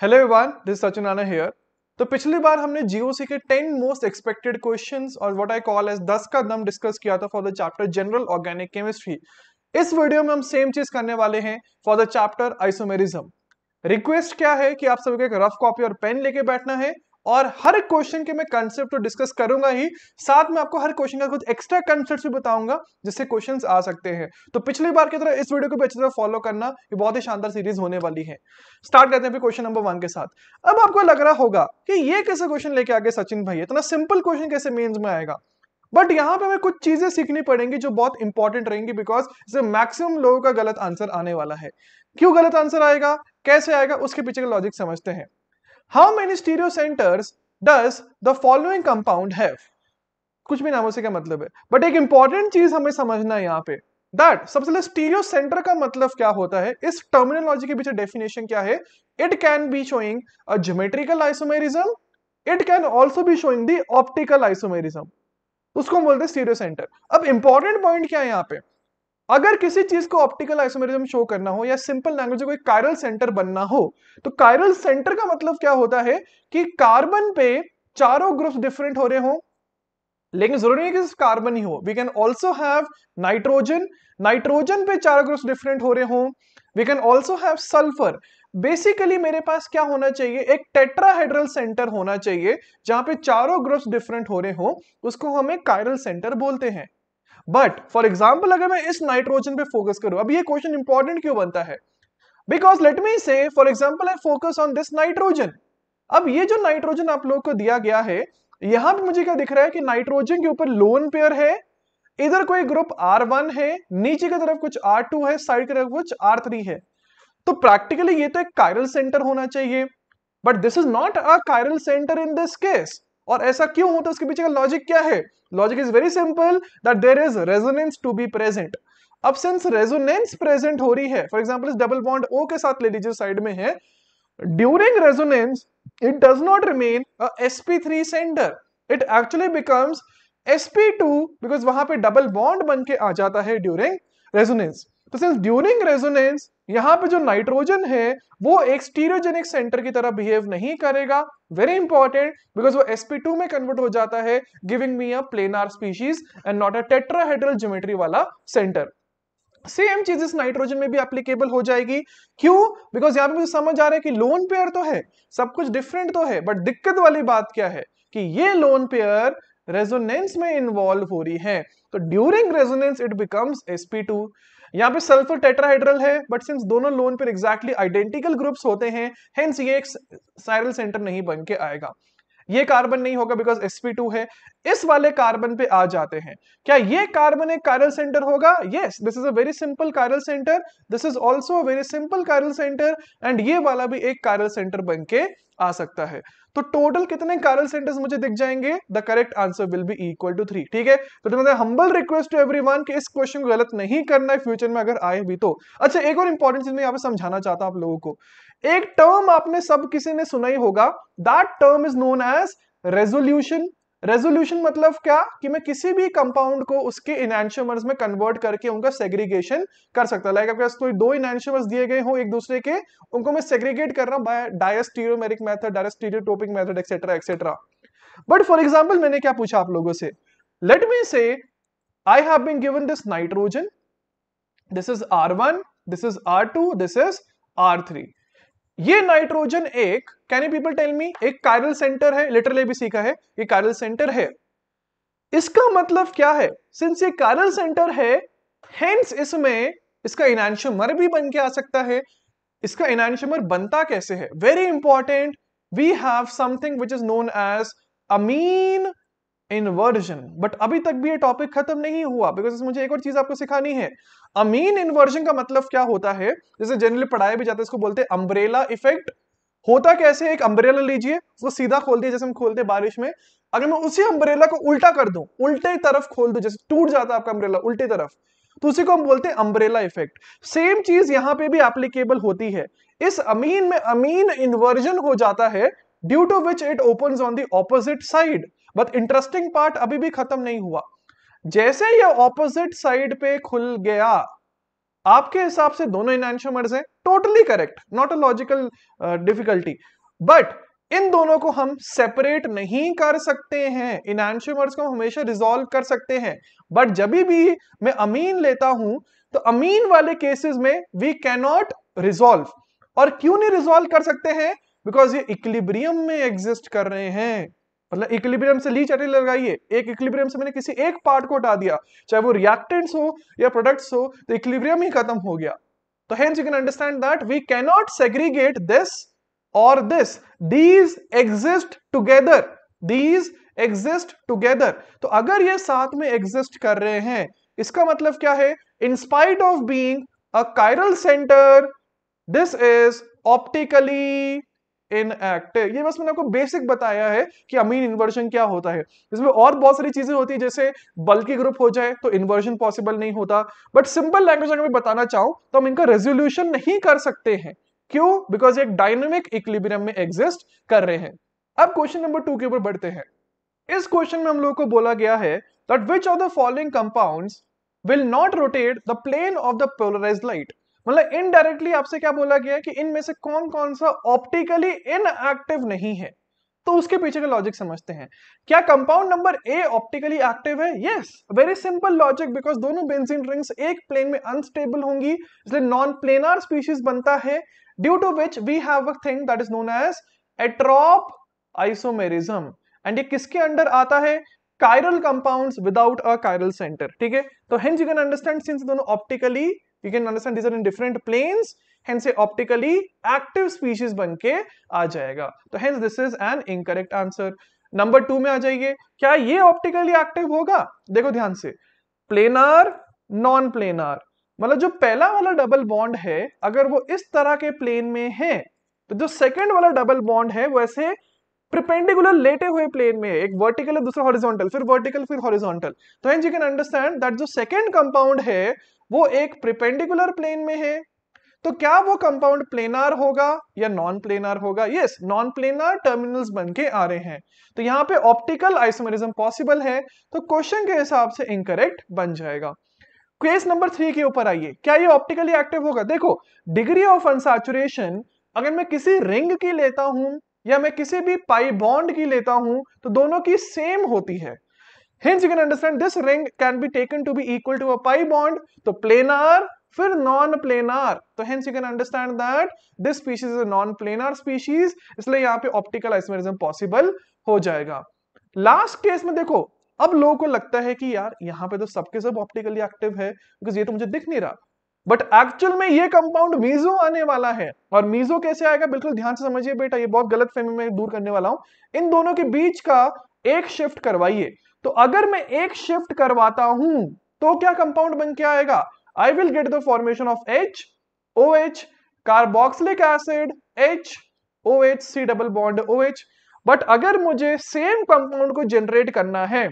Hello Evan this Sachin आना hair तो पिछली बार हमने जीओसी के टेन मोस्ट एक्सपेक्टेड क्वेश्चन और वट आई कॉल एज दस का दम डिस्कस किया था for the chapter general organic chemistry इस वीडियो में हम सेम चीज करने वाले हैं for the chapter isomerism request क्या है कि आप सभी को एक रफ कॉपी और पेन लेके बैठना है और हर क्वेश्चन के मैं कंसेप्ट तो डिस्कस करूंगा ही साथ में आपको हर क्वेश्चन का कुछ एक्स्ट्रा कंसेप्ट भी बताऊंगा जिससे क्वेश्चन आ सकते हैं तो पिछली बार की तरह इस वीडियो को भी अच्छी तरह फॉलो करना ये बहुत ही शानदार सीरीज होने वाली है स्टार्ट करते हैं क्वेश्चन नंबर वन के साथ अब आपको लग रहा होगा कि ये कैसे क्वेश्चन लेके आगे सचिन भाई इतना सिंपल क्वेश्चन कैसे मेन्स में आएगा बट यहाँ पे हमें कुछ चीजें सीखनी पड़ेंगी जो बहुत इंपॉर्टेंट रहेंगी बिकॉज इसमें मैक्सिमम लोगों का गलत आंसर आने वाला है क्यों गलत आंसर आएगा कैसे आएगा उसके पीछे का लॉजिक समझते हैं many stereo centres does the following compound have? कुछ भी नामों से क्या मतलब है बट एक इंपॉर्टेंट चीज हमें समझना है यहाँ पे दैट सबसे पहले स्टीरियो सेंटर का मतलब क्या होता है इस टर्मिनोलॉजी के पीछे डेफिनेशन क्या है it can be showing a geometrical isomerism it can also be showing the optical isomerism उसको हम बोलते हैं स्टीरियो सेंटर अब इंपॉर्टेंट पॉइंट क्या है यहाँ पे अगर किसी चीज को ऑप्टिकल आइसोमेरिज्म शो करना हो या सिंपल लैंग्वेज में कोई कायरल सेंटर बनना हो तो कायरल सेंटर का मतलब क्या होता है कि कार्बन पे चारों ग्रुप्स डिफरेंट हो रहे हो लेकिन जरूरी नहीं कि सिर्फ कार्बन ही हो we can also have nitrogen nitrogen पे चार ग्रुप्स डिफरेंट हो रहे हो we can also have sulphur basically मेरे पास क्या होना चाहिए एक टेट्राहेड्रल सेंटर होना चाहिए जहां पे चारों ग्रुप्स डिफरेंट हो रहे हो उसको हम एक कायरल सेंटर बोलते हैं बट फॉर एग्जाम्पल अगर मैं इस नाइट्रोजन पे फोकस करूं अब ये क्वेश्चन इंपॉर्टेंट क्यों बनता है because let me say for example I focus on this nitrogen अब ये जो नाइट्रोजन आप लोग को दिया गया है यहां पे मुझे क्या दिख रहा है कि नाइट्रोजन के ऊपर लोन पेयर है इधर कोई ग्रुप R1 है नीचे की तरफ कुछ R2 है साइड की तरफ कुछ R3 है तो प्रैक्टिकली ये तो एक कायरल सेंटर होना चाहिए but this is not a chiral centre in this case और ऐसा क्यों होता तो है उसके पीछे का लॉजिक क्या है logic is very simple that there is resonance to be present अब सेंस रेजोनेंस प्रेजेंट हो रही है फॉर एग्जाम्पल इस डबल बॉन्ड ओ के साथ ले लीजिए साइड में है during resonance it does not remain S P three a it actually becomes S P two because वहां पर डबल बॉन्ड बन के आ जाता है ड्यूरिंग रेजोनेंस तो सिंस ड्यूरिंग रेजोनेंस यहां पे जो नाइट्रोजन है वो एक स्टीरोजेनिक सेंटर की तरह बिहेव नहीं करेगा वेरी इंपॉर्टेंट बिकॉज वो sp2 में कन्वर्ट हो जाता है giving me a planar species and not a tetrahedral geometry वाला सेंटर सेम चीज इस नाइट्रोजन में भी एप्लीकेबल हो जाएगी क्यों बिकॉज यहां पे मुझे समझ आ रहा है कि लोन पेयर तो है सब कुछ डिफरेंट तो है बट दिक्कत वाली बात क्या है कि ये लोन पेयर रेजोनेंस में इन्वॉल्व हो रही है तो during resonance it becomes sp2 यहाँ पे सल्फर टेट्राहेड्रल है बट सिंस दोनों लोन पर एग्जैक्टली आइडेंटिकल ग्रुप्स होते हैं हेंस ये एक साइरल सेंटर नहीं बन के आएगा ये कार्बन नहीं होगा बिकॉज sp2 है इस वाले कार्बन पे आ जाते हैं क्या ये कार्बन एक कायरल सेंटर होगा yes this is a very simple chiral centre this is also very simple chiral centre and ये वाला भी एक कायरल सेंटर बन के आ सकता है तो टोटल कितने कारल सेंटर्स मुझे दिख जाएंगे the correct answer will be equal to three ठीक है तो मैं हम्बल रिक्वेस्ट टू एवरी कि इस क्वेश्चन को गलत नहीं करना है फ्यूचर में अगर आए भी तो अच्छा एक और इंपॉर्टेंट चीज मैं यहाँ पे समझाना चाहता हूँ आप लोगों को एक टर्म आपने सब किसी ने सुना ही होगा that term is known as resolution resolution मतलब क्या कि मैं किसी भी कंपाउंड को उसके इनशियमर्स में कन्वर्ट करके उनका सेग्रीगेशन कर सकता लाइक आपके कोई दो इनशियमर्स दिए गए हो एक दूसरे के उनको मैं सेग्रीगेट कर रहा हूं diastereomeric method diastereotopic method etcetera etcetera but for example मैंने क्या पूछा आप लोगों से let me say I have been given this nitrogen this is R one this is R two this is R three ये नाइट्रोजन एक can you people tell me एक chiral centre है लेटर भी सीखा है ये कायरल सेंटर है इसका मतलब क्या है सिंस ये कायरल सेंटर है हेंस इसमें इसका इनानशमर भी बन के आ सकता है इसका इनानशमर बनता कैसे है very important we have something which is known as amine inversion but अभी तक भी ये टॉपिक खत्म नहीं हुआ बिकॉज मुझे एक और चीज आपको सिखानी है अमीन इन्वर्जन का मतलब क्या होता है जैसे जनरली पढ़ाया भी जाता है इसको बोलते हैं अम्ब्रेला इफेक्ट होता कैसे एक अम्ब्रेला लीजिए उसको सीधा खोल दिया जैसे हम खोलते हैं बारिश में अगर मैं उसी अम्ब्रेला को उल्टा कर दूं उल्टे तरफ खोल दूं जैसे टूट जाता है आपका अम्ब्रेला उल्टे तरफ तो उसी को हम बोलते हैं अम्ब्रेला इफेक्ट सेम चीज यहाँ पे भी एप्लीकेबल होती है इस अमीन में अमीन इन्वर्जन हो जाता है due to which it open on the opposite side but interesting part अभी भी खत्म नहीं हुआ जैसे ये ऑपोजिट साइड पे खुल गया आपके हिसाब से दोनों इनशमर्स हैं totally correct not a logical difficulty but इन दोनों को हम सेपरेट नहीं कर सकते हैं इनशमर्स को हमेशा रिजोल्व कर सकते हैं बट जब भी मैं अमीन लेता हूं तो अमीन वाले केसेस में वी कैनॉट रिजोल्व और क्यों नहीं रिजोल्व कर सकते हैं बिकॉज ये इक्लिब्रियम में एग्जिस्ट कर रहे हैं मतलब इक्विलिब्रियम से लीच अरे लगाइए एक इक्विलिब्रियम से मैंने किसी एक पार्ट को हटा दिया चाहे वो रिएक्टेंट्स हो या प्रोडक्ट्स हो तो इक्विलिब्रियम ही खत्म हो गया तो hence you can understand that we cannot segregate this और this these exist together these exist together तो अगर ये साथ में एग्जिस्ट कर रहे हैं इसका मतलब क्या है in spite of being a chiral centre this is optically inactive ये बस मैंने आपको बेसिक बताया है कि अमीन इन्वर्जन क्या होता है इसमें और बहुत सारी चीजें होती है जैसे बल्कि ग्रुप हो जाए तो इन्वर्जन पॉसिबल नहीं होता बट सिंपल लैंग्वेज अगर मैं बताना चाहूं तो हम इनका रेजोल्यूशन नहीं कर सकते हैं क्यों बिकॉज एक डायनेमिक इक्लिबियम में एग्जिस्ट कर रहे हैं अब क्वेश्चन नंबर टू के ऊपर बढ़ते हैं इस क्वेश्चन में हम लोग को बोला गया है that which of the following compound will not rotate the plane of the polarise light मतलब इनडायरेक्टली आपसे क्या बोला गया है कि इनमें से कौन कौन सा ऑप्टिकली इनएक्टिव नहीं है तो उसके पीछे का लॉजिक समझते हैं क्या compound number A optically active है yes very simple logic because दोनों बेंजीन रिंग्स एक प्लेन में अनस्टेबल होंगी इसलिए नॉन प्लेनर स्पीशीज बनता है due to which we have a thing that is known as atropisomerism and ये किसके अंडर आता है chiral compounds without a chiral centre ठीक है तो hence you can understand since दोनों optically you can understand this are in different planes hence a optically active species बन के आ जाएगा तो hence this is an incorrect answer number two में आ जाइए क्या ये ऑप्टिकली एक्टिव होगा देखो ध्यान से प्लेनर नॉन प्लेनर मतलब जो पहला वाला डबल बॉन्ड है अगर वो इस तरह के प्लेन में है तो जो सेकंड वाला डबल बॉन्ड है वो ऐसे perpendicular लेटे हुए प्लेन में है एक वर्टिकल है दूसरा हॉरिजॉन्टल फिर वर्टिकल फिर हॉरिजॉन्टल तो hence you can understand that जो सेकंड कंपाउंड है वो एक प्रिपेंडिकुलर प्लेन में है तो क्या वो कंपाउंड प्लेनार होगा या नॉन प्लेनार होगा यस नॉन प्लेनार टर्मिनल्स बन के आ रहे हैं तो यहां पे ऑप्टिकल आइसोमेरिज्म पॉसिबल है तो क्वेश्चन के हिसाब से इनकरेक्ट बन जाएगा केस नंबर थ्री के ऊपर आइए क्या ये ऑप्टिकली एक्टिव होगा देखो डिग्री ऑफ अनसेचुरेशन अगर मैं किसी रिंग की लेता हूं या मैं किसी भी पाई बॉन्ड की लेता हूं तो दोनों की सेम होती है Hence, you can understand this ring can be taken to be equal to a pi bond. So, planar, फिर नॉन प्लेनार तो hence you can understand that this species is non planar species इसलिए यहाँ पे optical आइसमेरिज्म possible हो जाएगा last case में देखो अब लोगों को लगता है कि यार यहां पे तो सबके सब ऑप्टिकली एक्टिव है बिकॉज ये तो मुझे दिख नहीं रहा बट एक्चुअल में ये कंपाउंड मीजो आने वाला है और मीजो कैसे आएगा बिल्कुल ध्यान से समझिए बेटा ये बहुत गलत फहमी में दूर करने वाला हूं इन दोनों के बीच का एक शिफ्ट करवाइए तो अगर मैं एक शिफ्ट करवाता हूं तो क्या कंपाउंड बन के आएगा I will get the formation of H O H carboxylic acid H O H C double bond O H but अगर मुझे सेम कंपाउंड को जनरेट करना है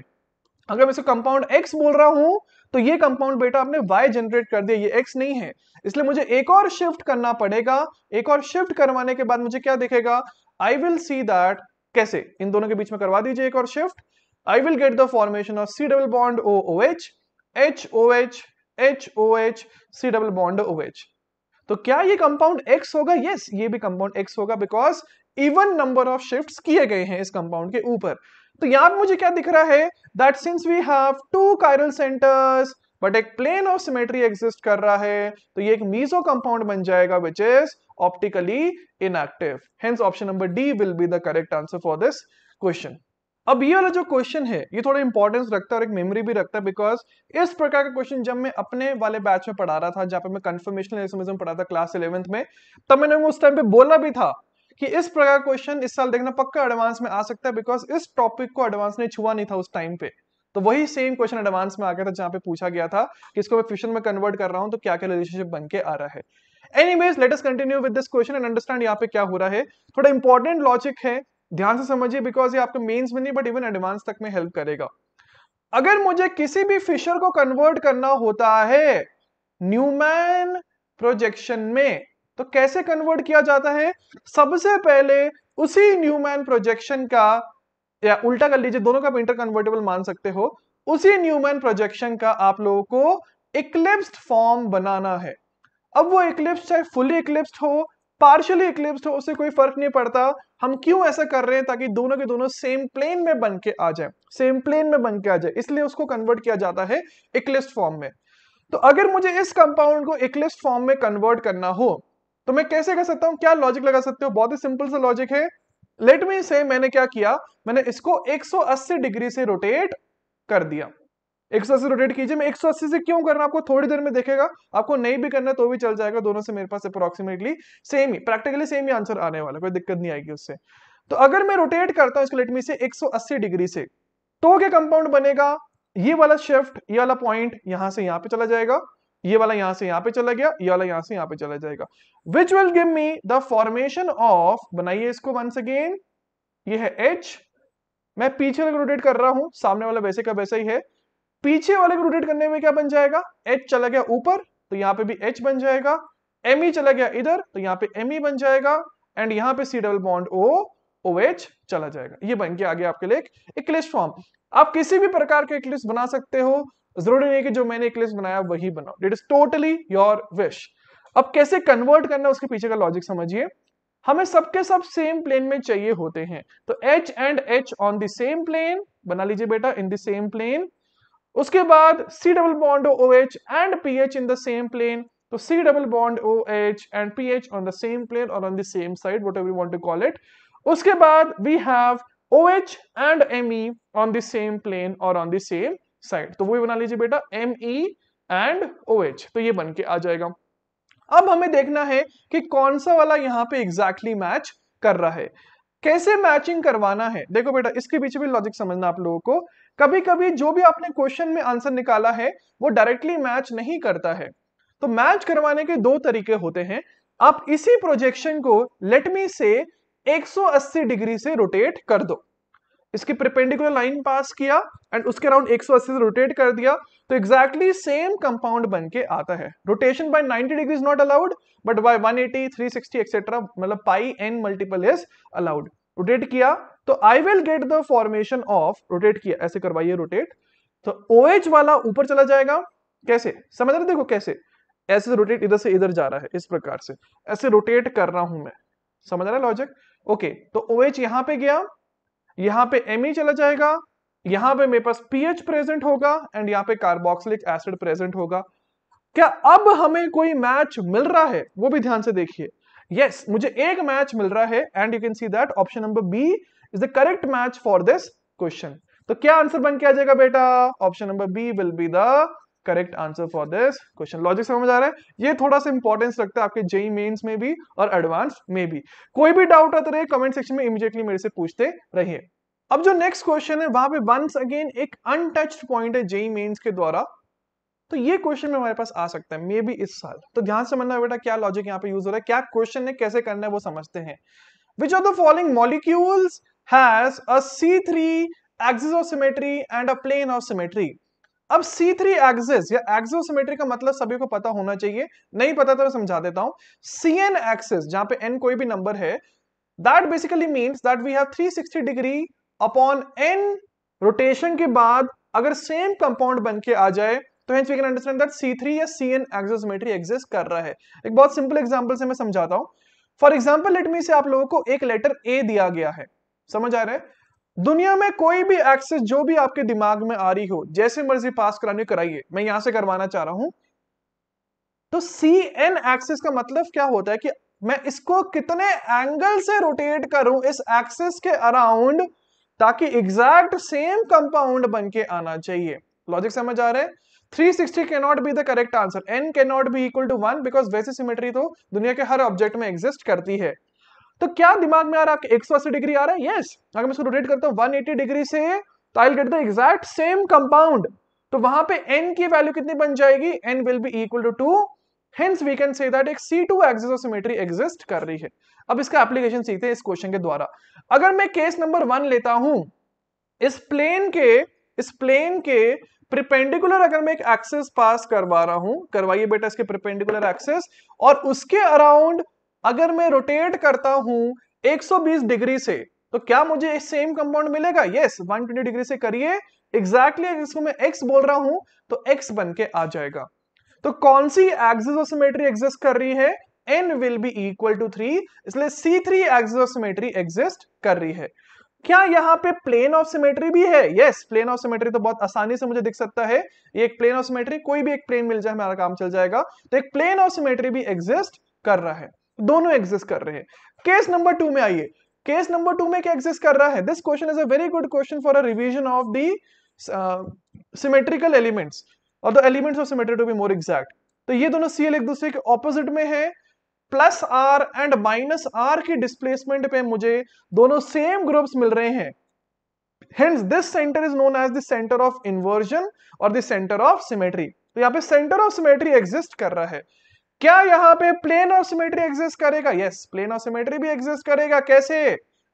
अगर मैं इसको कंपाउंड एक्स बोल रहा हूं तो ये कंपाउंड बेटा आपने वाई जनरेट कर दिया ये एक्स नहीं है इसलिए मुझे एक और शिफ्ट करना पड़ेगा एक और शिफ्ट करवाने के बाद मुझे क्या दिखेगा आई विल सी दैट कैसे इन दोनों के बीच में करवा दीजिए एक और shift I will get the formation of C double bond OOH, HOH, HOH, C double bond OH. तो क्या ये कंपाउंड X होगा यस yes, ये भी कंपाउंड X होगा because even number of shifts किए गए हैं इस कंपाउंड के ऊपर तो यहां पर मुझे क्या दिख रहा है that since we have two chiral centres but एक प्लेन ऑफ सिमेट्री एग्जिस्ट कर रहा है तो ये एक मीजो कंपाउंड बन जाएगा which is optically inactive hence option number D will be the correct answer for this question अब ये वाला जो क्वेश्चन है ये थोड़ा इंपॉर्टेंस रखता है और एक मेमोरी भी रखता है बिकॉज इस प्रकार का क्वेश्चन जब मैं अपने वाले बैच में पढ़ा रहा था जहां पे मैं कन्फर्मेशन एसमिज्म पढ़ा था क्लास इलेवंथ में तब मैंने उस टाइम पे बोला भी था कि इस प्रकार का क्वेश्चन इस साल देखना पक्का एडवांस में आ सकता है बिकॉज इस टॉपिक को एडवांस ने छुआ नहीं था उस टाइम पे तो वही सेम क्वेश्चन एडवांस में आ गया था जहाँ पे पूछा गया था कि इसको मैं फ्यूचर में कन्वर्ट कर रहा हूँ तो क्या क्या रिलेशनशिप बन के आ रहा है anyways let us continue with this question and understand यहाँ पे क्या हो रहा है थोड़ा इंपॉर्टेंट लॉजिक है ध्यान से समझिए बिकॉज ये आपको मेंस में नहीं बट इवन एडवांस तक में हेल्प करेगा अगर मुझे किसी भी फिशर को कन्वर्ट करना होता है न्यूमैन प्रोजेक्शन में तो कैसे कन्वर्ट किया जाता है सबसे पहले उसी न्यूमैन प्रोजेक्शन का या उल्टा कर लीजिए दोनों का आप इंटर कन्वर्टेबल मान सकते हो उसी न्यूमैन प्रोजेक्शन का आप लोगों को इक्लिप्स्ड फॉर्म बनाना है अब वो इक्लिप्स चाहे फुली इक्लिप्स्ड हो पार्शियली इक्लिप्स्ड हो उससे कोई फर्क नहीं पड़ता हम क्यों ऐसा कर रहे हैं ताकि दोनों के दोनों सेम प्लेन में बन के आ जाए सेम प्लेन में बन के आ जाए इसलिए उसको कन्वर्ट किया जाता है इक्लिस्ट फॉर्म में तो अगर मुझे इस कंपाउंड को इक्लिस्ट फॉर्म में कन्वर्ट करना हो तो मैं कैसे कर सकता हूं क्या लॉजिक लगा सकते हो बहुत ही सिंपल सा लॉजिक है लेट मी से मैंने क्या किया मैंने इसको 180 डिग्री से रोटेट कर दिया एक सौ अस्सी रोटेट कीजिए मैं एक सौ अस्सी से क्यों करना आपको थोड़ी देर में देखेगा आपको नहीं भी करना तो भी चल जाएगा दोनों से मेरे पास अप्रोक्सीमेटली सेम ही प्रैक्टिकली सेम ही आंसर आने वाला कोई दिक्कत नहीं आएगी उससे तो अगर मैं रोटेट करता हूँ इसको लेटमी से 180 डिग्री से तो क्या कंपाउंड बनेगा ये वाला शिफ्ट ये वाला पॉइंट यहां से यहां पे चला जाएगा ये वाला यहां से यहां पे चला गया ये वाला यहां से यहां पे चला जाएगा which will give me the formation of बनाइए इसको वंस अगेन ये है एच मैं पीछे रोटेट कर रहा हूं सामने वाला वैसे का वैसा ही है पीछे वाले को रोटेट करने में क्या बन जाएगा एच चला गया ऊपर तो यहाँ पे भी एच बन जाएगा एम ई e चला गया इधर तो यहाँ पे एम e बन जाएगा एंड यहाँ पे C double bond O O H चला जाएगा ये बन के आगे आपके लिए एक फॉर्म आप किसी भी प्रकार के इक्लिस बना सकते हो जरूरी नहीं कि जो मैंने एक लिस्ट बनाया वही बनाओ it is totally your wish अब कैसे कन्वर्ट करना उसके पीछे का लॉजिक समझिए हमें सबके सब सेम प्लेन में चाहिए होते हैं तो H and H on the same plane बना लीजिए बेटा इन द सेम प्लेन उसके बाद C double bond O H and P H in the same plane तो C double bond O H and P H on the same plane और on the same side whatever you want to call it उसके बाद we have O H and M E on the same plane और on the same side तो वो बना लीजिए बेटा M E and O H तो ये बन के आ जाएगा अब हमें देखना है कि कौन सा वाला यहाँ पे एग्जैक्टली exactly मैच कर रहा है कैसे मैचिंग करवाना है देखो बेटा इसके पीछे भी लॉजिक समझना आप लोगों को कभी कभी जो भी आपने क्वेश्चन में आंसर निकाला है वो डायरेक्टली मैच नहीं करता है तो मैच करवाने के दो तरीके होते हैं आप इसी प्रोजेक्शन को लेट मी से 180 डिग्री से रोटेट कर दो इसकी प्रिपेंडिकुलर लाइन पास किया एंड उसके अराउंड 180 से रोटेट कर दिया तो एग्जैक्टली सेम कंपाउंड बन के आता है rotation by 90 degree is not allowed but by 180 360 etcetera मतलब pi n multiple is allowed rotate किया तो I will get the formation of rotate किया ऐसे करवाइए रोटेट तो ओ OH वाला ऊपर चला जाएगा कैसे समझ रहे देखो कैसे ऐसे रोटेट इधर से इधर जा रहा है इस प्रकार से ऐसे रोटेट कर रहा हूं मैं समझ रहा है लॉजिक ओके तो ओ OH यहां पे गया यहां पे एम चला जाएगा यहां पे मेरे पास पीएच प्रेजेंट होगा एंड यहां पे कार्बोक्सिलिक एसिड प्रेजेंट होगा क्या अब हमें कोई मैच मिल रहा है वो भी ध्यान से देखिए यस yes, मुझे एक मैच मिल रहा है and you can see that option number B is the correct match for this question तो क्या आंसर बन के आ जाएगा बेटा option number B will be the correct answer for this question logic समझ आ रहा है ये थोड़ा सा इंपॉर्टेंस रखता है आपके जेई मेंस e e में भी और एडवांस में भी कोई भी डाउट आता रहे कमेंट सेक्शन में इमीडिएटली मेरे से पूछते रहिए अब जो नेक्स्ट क्वेश्चन है वहां पे वंस अगेन एक अनटच्ड पॉइंट है जेई मेंस e के द्वारा तो ये क्वेश्चन में हमारे पास आ सकता है मे बी इस साल तो ध्यान से मानना बेटा क्या लॉजिक यहाँ पे यूज हो रहा है क्या क्वेश्चन है कैसे करना है वो समझते हैं which are the following molecules has a C3 axis of symmetry and a plane of symmetry अब C3 एक्सिस या एक्सिस ऑफ सिमेट्री का मतलब सभी को पता होना चाहिए नहीं पता तो मैं समझा देता हूं CN एक्सिस जहां पे n कोई भी नंबर है that basically means that we have 360 degree upon an rotation के बाद अगर सेम कंपाउंड बन के आ जाए तो hence we can understand that three या सी एक्सिस सिमेट्री एग्जिस्ट कर रहा है एक बहुत सिंपल एग्जाम्पल से मैं समझाता हूं फॉर एग्जाम्पल लेटमी से आप लोगों को एक लेटर ए दिया गया है समझ आ रहा है दुनिया में कोई भी एक्सेस जो भी आपके दिमाग में आ रही हो जैसे मर्जी पास कराने कराइए मैं यहां से करवाना चाह रहा हूं तो सी एन एक्सेस का मतलब क्या होता है कि मैं इसको कितने एंगल से रोटेट करूं इस एक्सेस के अराउंड ताकि एग्जैक्ट सेम कंपाउंड बन के आना चाहिए लॉजिक समझ आ रहे हैं 360 के not be the correct answer N K not be equal to one because वैसी सिमेट्री तो दुनिया के हर ऑब्जेक्ट में एग्जिस्ट करती है तो क्या दिमाग में आ रहा है एक सौ अस्सी डिग्री आ रहा है यस अगर मैं इसको रोटेट करता हूँ वन डिग्री से तो I get the exact same compound तो वहां पे n की वैल्यू कितनी बन जाएगी n will be equal to two hence we can say that एक C two axis of symmetry exist कर रही है अब इसका एप्लीकेशन सीखते हैं इस क्वेश्चन के द्वारा अगर मैं केस नंबर वन लेता हूं इस प्लेन के इस प्लेन के प्रिपेंडिकुलर अगर मैं एक एक्सेस पास करवा रहा हूं करवाइए बेटा इसके प्रिपेंडिकुलर एक्सेस और उसके अराउंड अगर मैं रोटेट करता हूं 120 डिग्री से तो क्या मुझे सेम कंपाउंड मिलेगा यस yes, 120 डिग्री से करिए एग्जैक्टली exactly इसको मैं एक्स बोल रहा हूं तो एक्स बन के आ जाएगा तो कौन सी एक्सिस एग्जिस्ट कर रही है n will be equal to three इसलिए सी थ्री एक्सिस एग्जिस्ट कर रही है क्या यहाँ पे प्लेन ऑफ सिमेट्री भी है yes yes, plane of symmetry तो बहुत आसानी से मुझे दिख सकता है ये एक प्लेन ऑफ सिमेट्री कोई भी एक प्लेन मिल जाए हमारा काम चल जाएगा तो एक प्लेन ऑफ सिमेट्री भी एग्जिस्ट कर रहा है दोनों एग्जिस्ट कर रहे हैं केस नंबर टू में आइए केस नंबर टू में क्या एग्जिस्ट कर रहा है this question is a very good question for a revision of the symmetrical elements और the elements of symmetry to be more exact तो ये दोनों सीएल एक दूसरे के ऑपोजिट में है plus R and minus R की डिस्प्लेसमेंट पे मुझे दोनों सेम ग्रुप्स मिल रहे हैं hence this center is known as the center of inversion or the center of symmetry तो यहां पे center of symmetry exist कर रहा है क्या यहां पे प्लेन ऑफ सिमेट्री एग्जिस्ट करेगा यस प्लेन ऑफ सिमेट्री भी एग्जिस्ट करेगा कैसे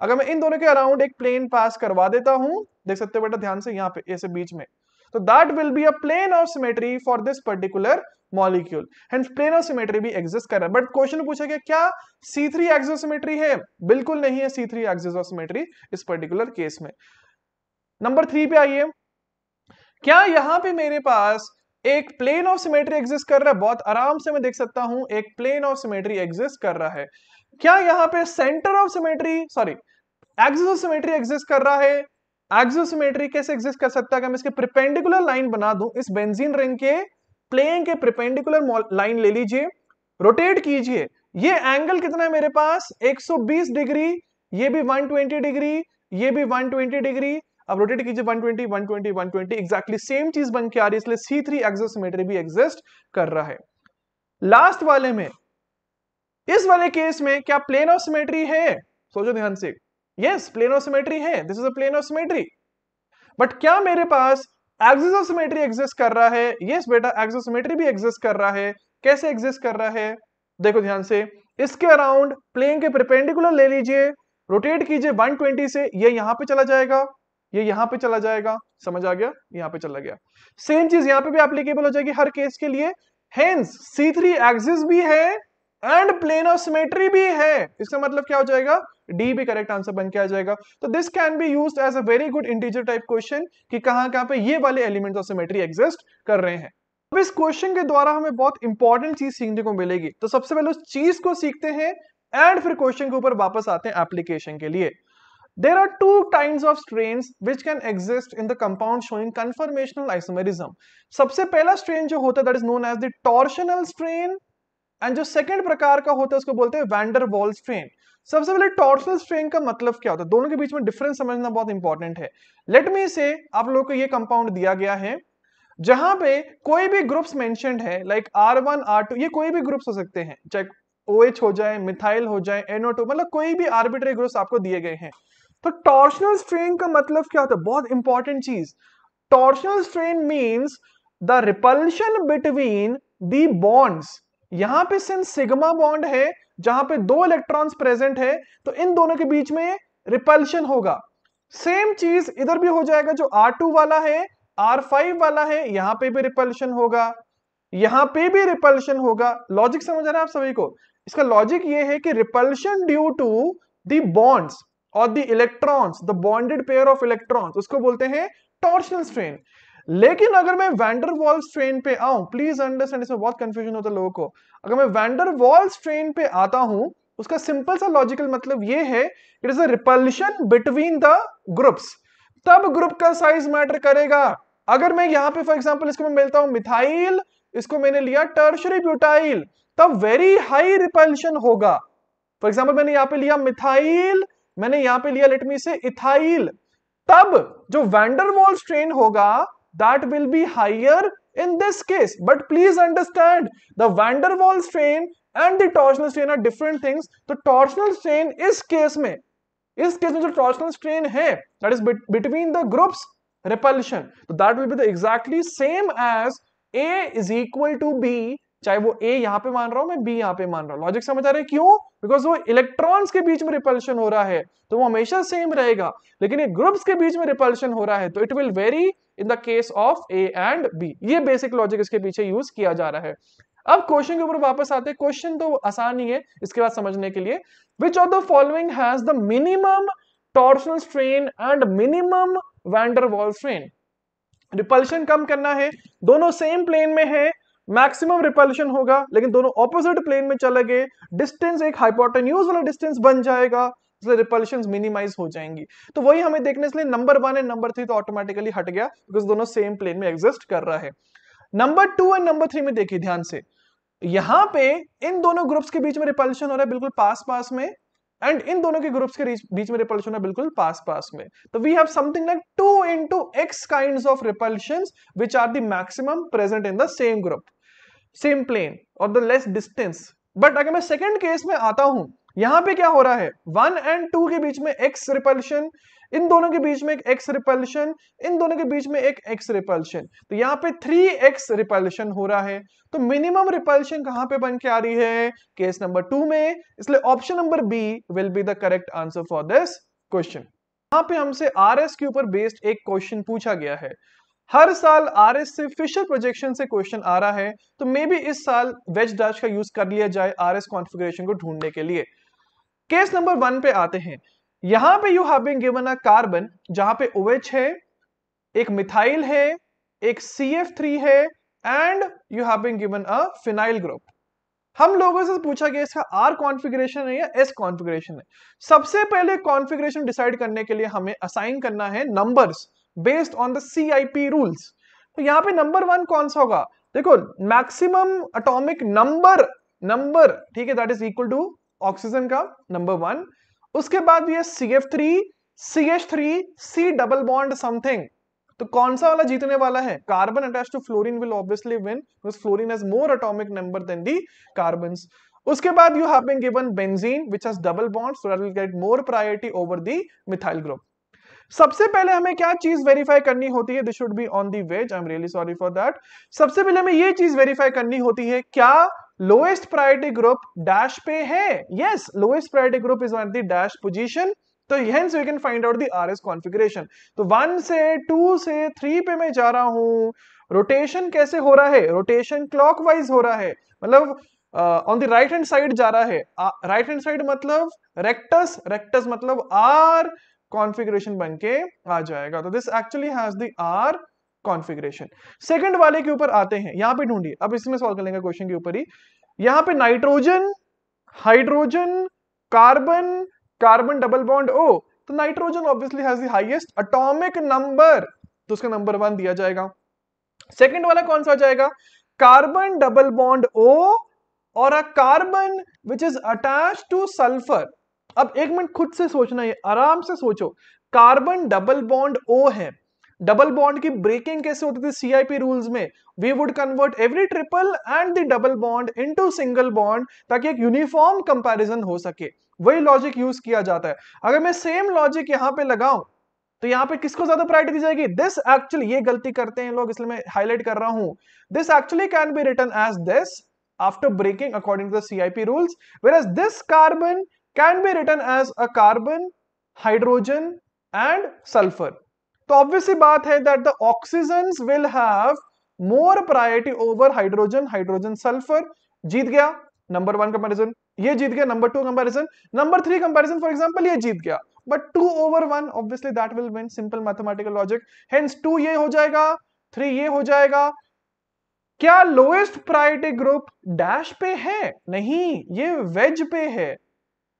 अगर मैं इन दोनों के अराउंड एक प्लेन पास करवा देता हूं देख सकते हो बेटा ध्यान से यहां पे ऐसे बीच में तो that will be a plane of symmetry for this particular molecule hence plane of symmetry भी एग्जिस्ट कर रहा है बट क्वेश्चन पूछा गया क्या सी थ्री एक्सोसिमेट्री है बिल्कुल नहीं है सी थ्री एक्सोसिमेट्री इस पर्टिकुलर केस में नंबर थ्री पे आइए क्या यहां पे मेरे पास एक प्लेन ऑफ सिमेट्री एग्जिस्ट कर रहा है बहुत आराम से मैं देख सकता हूं एक प्लेन ऑफ सिमेट्री एग्जिस्ट कर रहा है क्या यहां पे centre of symmetry sorry axis of symmetry exist कर रहा है एक्सिस ऑफ सिमेट्री कैसे एग्जिस्ट कर सकता है मैं इसके प्रिपेंडिकुलर लाइन बना दूं इस बेंजीन रिंग के प्लेन के प्रिपेंडिकुलर लाइन ले लीजिए रोटेट कीजिए ये एंगल कितना है मेरे पास 120 डिग्री ये भी 120 डिग्री ये भी 120 डिग्री अब रोटेट कीजिए 120 120 120 एग्जैक्टली सेम चीज बन के आ रही है इसलिए C3 थ्री एक्सोसीमेट्री भी एग्जिस्ट कर रहा है लास्ट वाले में इस वाले केस में क्या प्लेन ऑफ सिमेट्री है सोचो ध्यान से यस प्लेन ऑफ सिमेट्री है this is a plane of symmetry but क्या मेरे पास एक्सिस ऑफ सिमेट्री एग्जिस्ट कर रहा है यस yes, बेटा एक्सिस ऑफ सिमेट्री भी एग्जिस्ट कर रहा है कैसे एग्जिस्ट कर रहा है देखो ध्यान से इसके अराउंड प्लेन के परपेंडिकुलर ले लीजिए रोटेट कीजिए 120 से ये यहां पे चला जाएगा ये यहाँ पे चला जाएगा समझ आ गया यहां पे चला गया सेम चीज यहां पे भी एप्लीकेबल हो जाएगी हर केस के लिए हेंस सी थ्री एक्सिस भी है एंड प्लेन ऑफ सिमेट्री भी है इसका मतलब क्या हो जाएगा डी भी करेक्ट आंसर बन के आ जाएगा तो this can be use as a very good integer type question कि कहाँ कहां पे ये वाले एलिमेंट्स ऑफ सिमेट्री एग्जिस्ट कर रहे हैं अब इस क्वेश्चन के द्वारा हमें बहुत इंपॉर्टेंट चीज सीखने को मिलेगी तो सबसे पहले उस चीज को सीखते हैं एंड फिर क्वेश्चन के ऊपर वापस आते हैं एप्लीकेशन के लिए There are two kinds of strains which can exist in the compound showing conformational isomerism. सबसे पहला strain जो होता है that is known as the torsional strain and जो सेकंड प्रकार का होता है उसको बोलते हैं वैंडर वॉल स्ट्रेन सबसे पहले टॉर्सनल स्ट्रेन का मतलब क्या होता है दोनों के बीच में डिफरेंस समझना बहुत इंपॉर्टेंट है लेट मी से आप लोगों को ये कंपाउंड दिया गया है जहां पे कोई भी ग्रुप्स मेंशन है like R one R two ये कोई भी ग्रुप्स हो सकते हैं चाहे ओ एच हो जाए मिथाइल हो जाए एनओ टू मतलब कोई भी आर्बिट्री ग्रुप्स आपको दिए गए हैं तो टॉर्शनल स्ट्रेन का मतलब क्या होता है बहुत इंपॉर्टेंट चीज torsional strain means the repulsion between the bonds यहां पे सिंस सिग्मा बॉन्ड है जहां पे दो इलेक्ट्रॉन्स प्रेजेंट है तो इन दोनों के बीच में रिपल्शन होगा सेम चीज इधर भी हो जाएगा जो R2 वाला है R5 वाला है यहां पे भी रिपल्शन होगा यहां पे भी रिपल्शन होगा लॉजिक समझ रहे हैं आप सभी को इसका लॉजिक ये है कि repulsion due to the bonds और the electrons the bonded pair of electrons उसको बोलते हैं टॉर्शनल स्ट्रेन लेकिन अगर मैं वैंडर वॉल स्ट्रेन पे आऊं प्लीज अंडरस्टैंड इसमें बहुत कंफ्यूजन होता है लोगों को अगर मैं वैंडर वॉल स्ट्रेन पे आता हूं उसका सिंपल सा लॉजिकल मतलब ये है it is a repulsion between the groups तब ग्रुप का साइज मैटर करेगा अगर मैं यहां पे फॉर एग्जांपल इसको मैं मिलता हूं मिथाइल इसको मैंने लिया टर्शरी ब्यूटाइल तब वेरी हाई रिपल्शन होगा फॉर एग्जाम्पल मैंने यहां पे लिया मिथाइल मैंने यहां पे लिया लेट मी से इथाइल तब जो वैंडरवॉल स्ट्रेन होगा that will be higher in this case but please understand the van der Waals strain and the torsional strain are different things तो टॉर्शनल स्ट्रेन इस केस में इस केस में जो टॉर्शनल स्ट्रेन है that is between the groups repulsion that will be the exactly same as A is equal to B चाहे वो ए यहाँ पे मान रहा हूं मैं बी यहाँ पे मान रहा हूँ लॉजिक समझ आ रहा है क्यों बिकॉज वो इलेक्ट्रॉन्स के बीच में रिपल्शन हो रहा है तो वो हमेशा सेम रहेगा लेकिन ये ग्रुप्स के बीच में रिपल्शन हो रहा है तो it will very in the case of A and B ये बेसिक लॉजिक इसके पीछे यूज किया जा रहा है अब क्वेश्चन के ऊपर वापस आते हैं क्वेश्चन तो आसान ही है इसके बाद समझने के लिए which of the following has the minimum torsional strain and minimum van der Waals strain repulsion कम करना है दोनों सेम प्लेन में है मैक्सिमम रिपल्शन होगा लेकिन दोनों ऑपोजिट प्लेन में चले गए डिस्टेंस एक हाइपोटेन्यूज वाला डिस्टेंस बन जाएगा इसलिए रिपल्शन मिनिमाइज हो जाएंगी तो वही हमें देखने इसलिए number one and number three तो ऑटोमेटिकली हट गया बिकॉज दोनों सेम प्लेन में एग्जिस्ट कर रहा है number two and number three में देखिए ध्यान से यहां पे इन दोनों ग्रुप्स के बीच में रिपल्शन हो रहा है बिल्कुल पास पास में एंड इन दोनों के ग्रुप्स के बीच में रिपल्शन हो रहा है बिल्कुल पास पास में तो we have something like two into X kind of repulsion which are the maximum present in the same group same plane और द लेस डिस्टेंस बट अगर मैं सेकेंड केस में आता हूं यहां पे क्या हो रहा है वन एंड टू के बीच में एक्स रिपल्शन इन दोनों के बीच में एक एक्स रिपल्शन इन दोनों के बीच में एक एक्स रिपल्शन तो यहाँ पे थ्री एक्स रिपल्शन हो रहा है तो मिनिमम रिपल्शन कहां पे बन के आ रही है केस नंबर टू में इसलिए option number B will be the correct answer for this question यहां पे हमसे आर एस के ऊपर बेस्ड एक क्वेश्चन पूछा गया है हर साल आर एस से फिशर प्रोजेक्शन से क्वेश्चन आ रहा है तो मे बी इस साल वेज डैश का यूज कर लिया जाए आर एस कॉन्फिग्रेशन को ढूंढने के लिए केस नंबर वन पे आते हैं यहां पे you have been given a carbon जहां पे OH है एक मिथाइल है एक थ्री है and you have been given a phenyl group हम लोगों से पूछा गया इसका आर कॉन्फ़िगरेशन है या एस कॉन्फ़िगरेशन है सबसे पहले कॉन्फ़िगरेशन डिसाइड करने के लिए हमें असाइन करना है numbers based on the CIP rules तो यहां पे नंबर वन कौन सा होगा देखो मैक्सिमम अटोमिक नंबर नंबर ठीक है that is equal to oxygen का नंबर वन उसके बाद ये C F three C H three C double bond something तो कौन सा वाला जीतने वाला है carbon attach to fluorine will obviously win because fluorine has more atomic number than the carbon उसके बाद you have been given benzene which has double bond so that will get more priority over the methyl group सबसे पहले हमें क्या चीज verify करनी होती है this should be on the wedge I am really sorry for that सबसे पहले हमें ये चीज वेरीफाई करनी होती है क्या लोएस्ट प्रायोरिटी ग्रुप डैश पे है yes lowest priority group is on the dash position तो hence we can find out the RS configuration तो वन से टू से थ्री पे मैं जा रहा हूं रोटेशन कैसे हो रहा है रोटेशन क्लॉकवाइज हो रहा है मतलब on the right hand side जा रहा है राइट हैंड साइड मतलब रेक्टस रेक्टस मतलब आर कॉन्फ़िगरेशन बनके आ जाएगा तो this actually has the R configuration second वाले के ऊपर आते हैं यहां पे ढूंढिए अब इसमें सॉल्व कर लेंगे क्वेश्चन के ऊपर ही यहां पे nitrogen hydrogen carbon carbon double bond O तो nitrogen obviously has the highest atomic number तो उसका नंबर 1 दिया जाएगा सेकंड वाला कौन सा आ जाएगा कार्बन डबल बॉन्ड ओ और a carbon which is attached to sulphur अब एक मिनट खुद से सोचना है आराम से सोचो कार्बन डबल बॉन्ड ओ है डबल बॉन्ड की ब्रेकिंग कैसे होती थी सीआईपी रूल्स में we would convert every triple and the double bond into single bond ताकि एक यूनिफॉर्म कंपैरिजन हो सके वही लॉजिक यूज किया जाता है अगर मैं सेम लॉजिक यहां पे लगाऊं तो यहाँ पे किसको ज्यादा प्रायोरिटी दी जाएगी दिस एक्चुअली ये गलती करते हैं लोग इसलिए मैं हाईलाइट कर रहा हूं this actually can be written as this after breaking according to the CIP rules whereas this carbon can be written as a carbon hydrogen and sulphur तो obviously बात है that the oxygen will have more priority over hydrogen hydrogen sulphur जीत गया number one comparison ये जीत गया number two comparison number three comparison for example ये जीत गया but two over one obviously that will win simple mathematical logic hence two ये हो जाएगा थ्री ये हो जाएगा क्या लोएस्ट प्रायोरिटी ग्रुप डैश पे है नहीं ये वेज पे है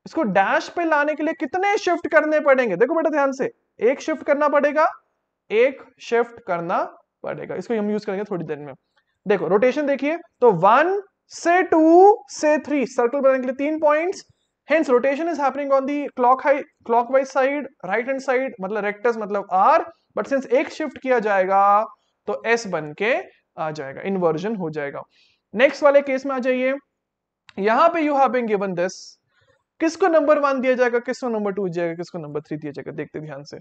इसको डैश पे लाने के लिए कितने शिफ्ट करने पड़ेंगे देखो बेटा ध्यान से एक शिफ्ट करना पड़ेगा एक शिफ्ट करना पड़ेगा इसको हम यूज करेंगे थोड़ी देर में देखो रोटेशन देखिए तो वन से टू से थ्री सर्कल बनाने के लिए तीन point rotation is is happening on the clock मतलब रेक्टस मतलब आर बट सिंस एक शिफ्ट किया जाएगा तो एस बन के आ जाएगा इनवर्जन हो जाएगा नेक्स्ट वाले केस में आ जाइए यहां पे you have been given this किसको नंबर वन दिया जाएगा किसको नंबर टू जाएगा किसको नंबर थ्री दिया जाएगा देखते ध्यान से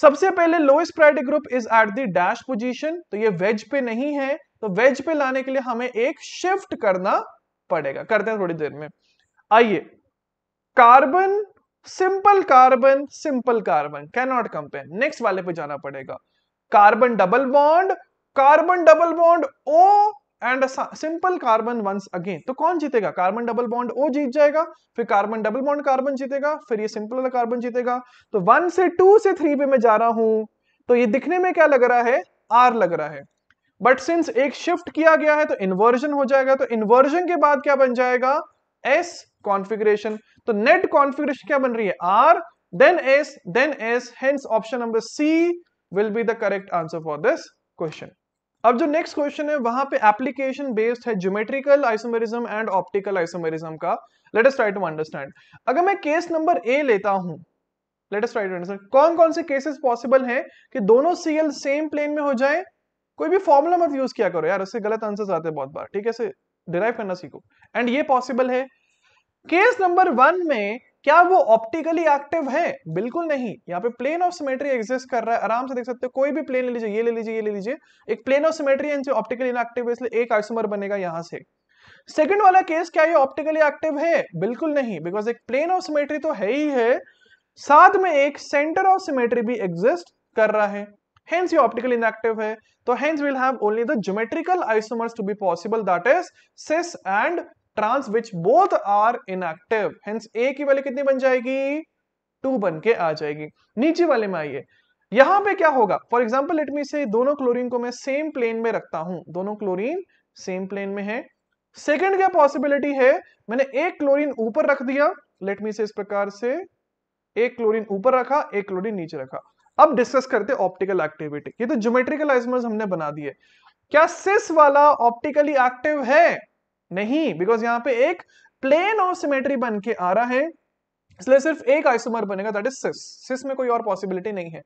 सबसे पहले lowest priority group is at the dash position तो ये वेज पे नहीं है तो वेज पे लाने के लिए हमें एक शिफ्ट करना पड़ेगा करते हैं थोड़ी देर में आइए carbon simple carbon simple carbon cannot compare next वाले पे जाना पड़ेगा carbon double bond carbon double bond O and simple carbon once again तो कौन जीतेगा कार्बन डबल बॉन्ड ओ जीत जाएगा फिर कार्बन डबल बॉन्ड कार्बन जीतेगा फिर ये सिंपल वाला कार्बन जीतेगा तो वन से टू से थ्री पे मैं जा रहा हूं तो ये दिखने में क्या लग रहा है आर लग रहा है बट सिंस एक शिफ्ट किया गया है तो इन्वर्जन हो जाएगा तो इन्वर्जन के बाद क्या बन जाएगा एस कॉन्फिग्रेशन तो नेट कॉन्फिग्रेशन क्या बन रही है R then S then S hence option number C will be the correct answer for this question अब जो नेक्स्ट क्वेश्चन है वहां पे एप्लीकेशन बेस्ड है geometrical isomerism and optical isomerism का let us try to understand अगर मैं case number A लेता हूं let us try to understand कौन कौन से केसेस पॉसिबल हैं कि दोनों सीएल सेम प्लेन में हो जाए कोई भी फॉर्मुला मत यूज किया करो यार उससे गलत आंसर आते हैं बहुत बार ठीक है डिराइव करना सीखो एंड ये पॉसिबल है केस नंबर वन में क्या वो ऑप्टिकली एक्टिव है बिल्कुल नहीं यहाँ पे प्लेन ऑफ सिमेट्री एग्जिस्ट कर रहा है आराम से देख सकते हो कोई भी प्लेन ले लीजिए ये ले लीजिए ये ले लीजिए एक प्लेन ऑफ सिमेट्री इनसे ऑप्टिकली इनएक्टिव है इसलिए एक आइसोमर बनेगा यहाँ से सेकंड वाला केस क्या ये ऑप्टिकली एक्टिव है बिल्कुल नहीं बिकॉज एक प्लेन ऑफ सिमेट्री तो है ही है साथ में एक सेंटर ऑफ सिमेट्री भी एग्जिस्ट कर रहा है hence ये ऑप्टिकल इनएक्टिव है तो hence will have only the geometrical isomers to be possible that is cis and trans which both are inactive hence A की वैल्यू कितनी बन जाएगी टू बन के आ जाएगी नीचे वाले में आइए यहां पे क्या होगा फॉर एग्जाम्पल लेटमी से दोनों क्लोरीन को मैं सेम प्लेन में रखता हूं दोनों क्लोरीन सेम प्लेन में है सेकेंड क्या पॉसिबिलिटी है मैंने एक क्लोरीन ऊपर रख दिया लेटमी से इस प्रकार से एक क्लोरीन ऊपर रखा एक क्लोरीन नीचे रखा अब डिस्कस करते ऑप्टिकल एक्टिविटी ये तो ज्योमेट्रिकल आइसमर्स हमने बना दिए क्या सिस वाला ऑप्टिकली एक्टिव है नहीं बिकॉज यहां पे एक प्लेन ऑफ सिमेट्री बन के आ रहा है इसलिए सिर्फ एक आइसोमर बनेगा दैट इज सिस सिस में कोई और पॉसिबिलिटी नहीं है